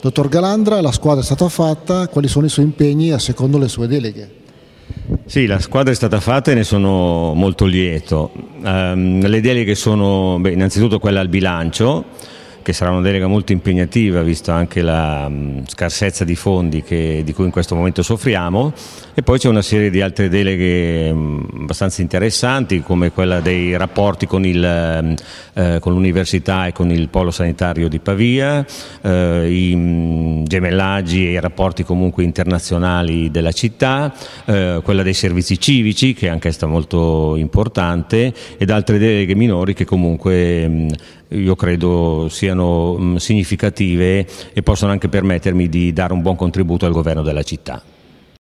Dottor Galandra, la squadra è stata fatta, quali sono i suoi impegni a secondo le sue deleghe? Sì, la squadra è stata fatta e ne sono molto lieto. Um, le deleghe sono beh, innanzitutto quella al bilancio, che sarà una delega molto impegnativa visto anche la mh, mm, scarsezza di fondi che, di cui in questo momento soffriamo e poi c'è una serie di altre deleghe mh, mm, abbastanza interessanti come quella dei rapporti con, mm, eh, l'università eh, e con il polo sanitario di Pavia, eh, i, mh, gemellaggi e i rapporti comunque internazionali della città, eh, quella dei servizi civici che è anch'essa molto importante ed altre deleghe minori che comunque mh, mm, io credo siano mh, mm, significative e possono anche permettermi di dare un buon contributo al governo della città.